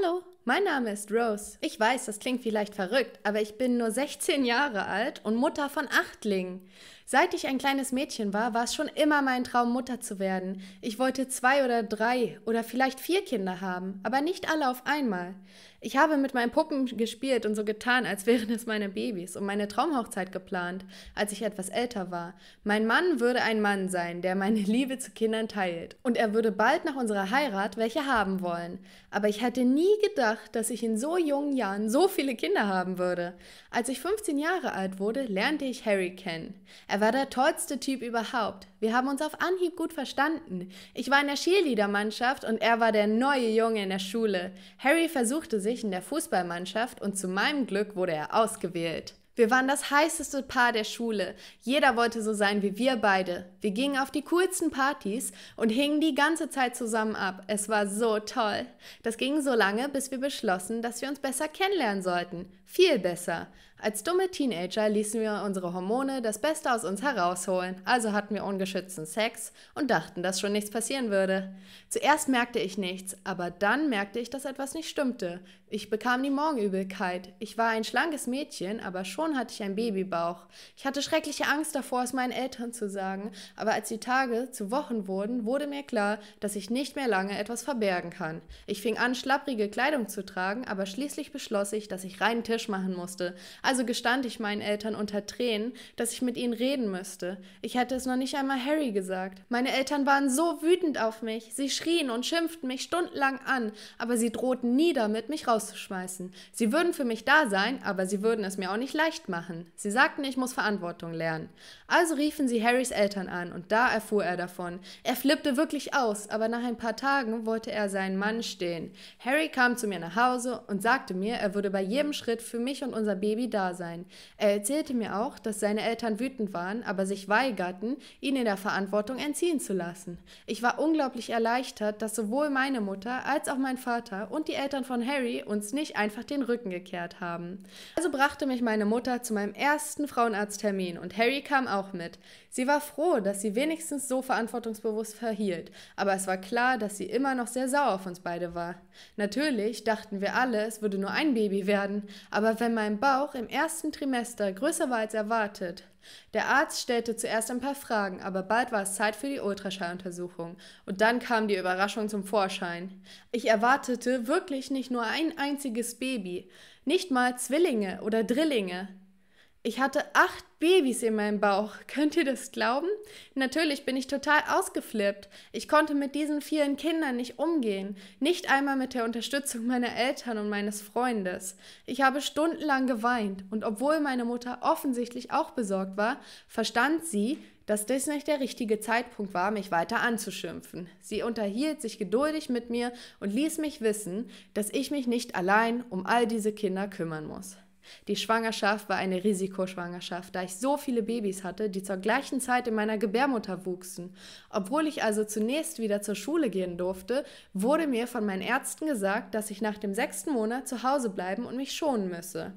Hallo, mein Name ist Rose. Ich weiß, das klingt vielleicht verrückt, aber ich bin nur 16 Jahre alt und Mutter von Achtlingen. Seit ich ein kleines Mädchen war, war es schon immer mein Traum, Mutter zu werden. Ich wollte zwei oder drei oder vielleicht vier Kinder haben, aber nicht alle auf einmal. Ich habe mit meinen Puppen gespielt und so getan, als wären es meine Babys und meine Traumhochzeit geplant, als ich etwas älter war. Mein Mann würde ein Mann sein, der meine Liebe zu Kindern teilt. Und er würde bald nach unserer Heirat welche haben wollen. Aber ich hätte nie gedacht, dass ich in so jungen Jahren so viele Kinder haben würde. Als ich 15 Jahre alt wurde, lernte ich Harry kennen. Er war der tollste Typ überhaupt. Wir haben uns auf Anhieb gut verstanden. Ich war in der Cheerleader-Mannschaft und er war der neue Junge in der Schule. Harry versuchte sich in der Fußballmannschaft und zu meinem Glück wurde er ausgewählt. Wir waren das heißeste Paar der Schule. Jeder wollte so sein wie wir beide. Wir gingen auf die coolsten Partys und hingen die ganze Zeit zusammen ab. Es war so toll. Das ging so lange, bis wir beschlossen, dass wir uns besser kennenlernen sollten. Viel besser. Als dumme Teenager ließen wir unsere Hormone das Beste aus uns herausholen, also hatten wir ungeschützten Sex und dachten, dass schon nichts passieren würde. Zuerst merkte ich nichts, aber dann merkte ich, dass etwas nicht stimmte. Ich bekam die Morgenübelkeit. Ich war ein schlankes Mädchen, aber schon hatte ich einen Babybauch. Ich hatte schreckliche Angst davor, es meinen Eltern zu sagen, aber als die Tage zu Wochen wurden, wurde mir klar, dass ich nicht mehr lange etwas verbergen kann. Ich fing an, schlapprige Kleidung zu tragen, aber schließlich beschloss ich, dass ich reinen Tisch Tisch machen musste. Also gestand ich meinen Eltern unter Tränen, dass ich mit ihnen reden müsste. Ich hätte es noch nicht einmal Harry gesagt. Meine Eltern waren so wütend auf mich. Sie schrien und schimpften mich stundenlang an, aber sie drohten nie damit, mich rauszuschmeißen. Sie würden für mich da sein, aber sie würden es mir auch nicht leicht machen. Sie sagten, ich muss Verantwortung lernen. Also riefen sie Harrys Eltern an und da erfuhr er davon. Er flippte wirklich aus, aber nach ein paar Tagen wollte er seinen Mann stehen. Harry kam zu mir nach Hause und sagte mir, er würde bei jedem Schritt für mich und unser Baby da sein. Er erzählte mir auch, dass seine Eltern wütend waren, aber sich weigerten, ihn in der Verantwortung entziehen zu lassen. Ich war unglaublich erleichtert, dass sowohl meine Mutter als auch mein Vater und die Eltern von Harry uns nicht einfach den Rücken gekehrt haben. Also brachte mich meine Mutter zu meinem ersten Frauenarzttermin und Harry kam auch mit. Sie war froh, dass sie wenigstens so verantwortungsbewusst verhielt, aber es war klar, dass sie immer noch sehr sauer auf uns beide war. Natürlich dachten wir alle, es würde nur ein Baby werden, aber aber wenn mein Bauch im ersten Trimester größer war als erwartet, der Arzt stellte zuerst ein paar Fragen, aber bald war es Zeit für die Ultraschalluntersuchung. Und dann kam die Überraschung zum Vorschein. Ich erwartete wirklich nicht nur ein einziges Baby, nicht mal Zwillinge oder Drillinge. Ich hatte acht Babys in meinem Bauch. Könnt ihr das glauben? Natürlich bin ich total ausgeflippt. Ich konnte mit diesen vielen Kindern nicht umgehen. Nicht einmal mit der Unterstützung meiner Eltern und meines Freundes. Ich habe stundenlang geweint und obwohl meine Mutter offensichtlich auch besorgt war, verstand sie, dass das nicht der richtige Zeitpunkt war, mich weiter anzuschimpfen. Sie unterhielt sich geduldig mit mir und ließ mich wissen, dass ich mich nicht allein um all diese Kinder kümmern muss. Die Schwangerschaft war eine Risikoschwangerschaft, da ich so viele Babys hatte, die zur gleichen Zeit in meiner Gebärmutter wuchsen. Obwohl ich also zunächst wieder zur Schule gehen durfte, wurde mir von meinen Ärzten gesagt, dass ich nach dem sechsten Monat zu Hause bleiben und mich schonen müsse.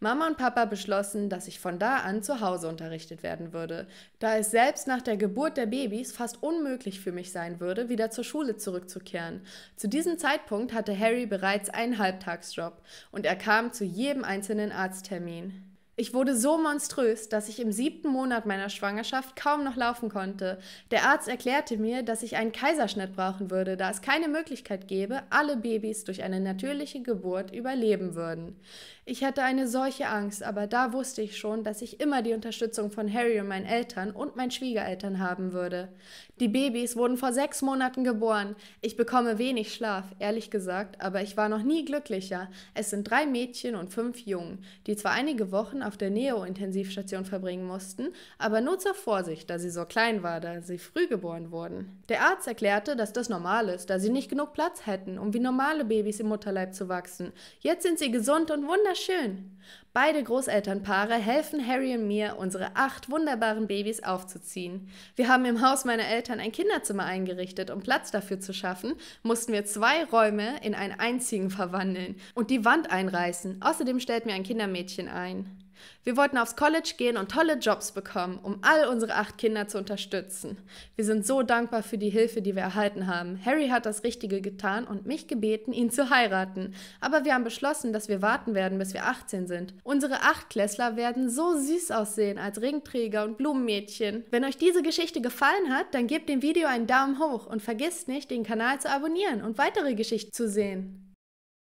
Mama und Papa beschlossen, dass ich von da an zu Hause unterrichtet werden würde, da es selbst nach der Geburt der Babys fast unmöglich für mich sein würde, wieder zur Schule zurückzukehren. Zu diesem Zeitpunkt hatte Harry bereits einen Halbtagsjob und er kam zu jedem einzelnen einen Arzttermin. Ich wurde so monströs, dass ich im siebten Monat meiner Schwangerschaft kaum noch laufen konnte. Der Arzt erklärte mir, dass ich einen Kaiserschnitt brauchen würde, da es keine Möglichkeit gäbe, alle Babys durch eine natürliche Geburt überleben würden. Ich hatte eine solche Angst, aber da wusste ich schon, dass ich immer die Unterstützung von Harry und meinen Eltern und meinen Schwiegereltern haben würde. Die Babys wurden vor sechs Monaten geboren. Ich bekomme wenig Schlaf, ehrlich gesagt, aber ich war noch nie glücklicher. Es sind drei Mädchen und fünf Jungen, die zwar einige Wochen auf der Neo-Intensivstation verbringen mussten, aber nur zur Vorsicht, da sie so klein war, da sie früh geboren wurden. Der Arzt erklärte, dass das normal ist, da sie nicht genug Platz hätten, um wie normale Babys im Mutterleib zu wachsen. Jetzt sind sie gesund und wunderschön schön. Beide Großelternpaare helfen Harry und mir, unsere acht wunderbaren Babys aufzuziehen. Wir haben im Haus meiner Eltern ein Kinderzimmer eingerichtet. Um Platz dafür zu schaffen, mussten wir zwei Räume in einen einzigen verwandeln und die Wand einreißen. Außerdem stellt mir ein Kindermädchen ein. Wir wollten aufs College gehen und tolle Jobs bekommen, um all unsere acht Kinder zu unterstützen. Wir sind so dankbar für die Hilfe, die wir erhalten haben. Harry hat das Richtige getan und mich gebeten, ihn zu heiraten. Aber wir haben beschlossen, dass wir warten werden, bis wir 18 sind. Unsere Achtklässler werden so süß aussehen als Ringträger und Blumenmädchen. Wenn euch diese Geschichte gefallen hat, dann gebt dem Video einen Daumen hoch und vergisst nicht, den Kanal zu abonnieren und weitere Geschichten zu sehen.